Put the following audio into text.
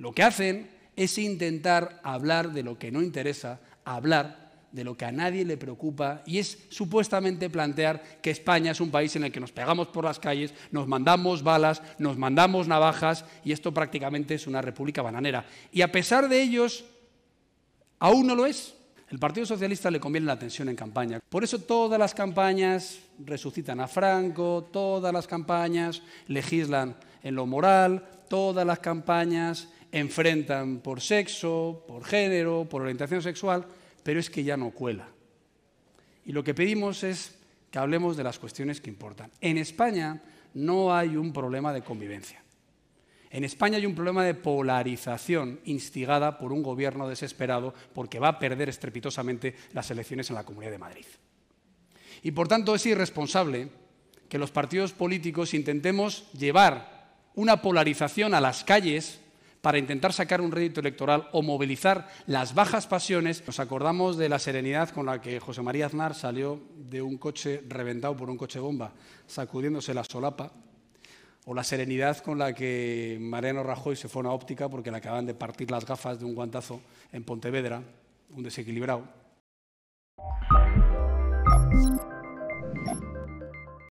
Lo que hacen es intentar hablar de lo que no interesa, hablar de lo que a nadie le preocupa y es supuestamente plantear que España es un país en el que nos pegamos por las calles, nos mandamos balas, nos mandamos navajas y esto prácticamente es una república bananera. Y a pesar de ellos, aún no lo es. El Partido Socialista le conviene la tensión en campaña. Por eso todas las campañas resucitan a Franco, todas las campañas legislan en lo moral, todas las campañas enfrentan por sexo, por género, por orientación sexual, pero es que ya no cuela. Y lo que pedimos es que hablemos de las cuestiones que importan. En España no hay un problema de convivencia. En España hay un problema de polarización instigada por un gobierno desesperado porque va a perder estrepitosamente las elecciones en la Comunidad de Madrid. Y por tanto es irresponsable que los partidos políticos intentemos llevar una polarización a las calles para intentar sacar un rédito electoral o movilizar las bajas pasiones. Nos acordamos de la serenidad con la que José María Aznar salió de un coche reventado por un coche bomba, sacudiéndose la solapa, o la serenidad con la que Mariano Rajoy se fue a una óptica porque le acaban de partir las gafas de un guantazo en Pontevedra, un desequilibrado.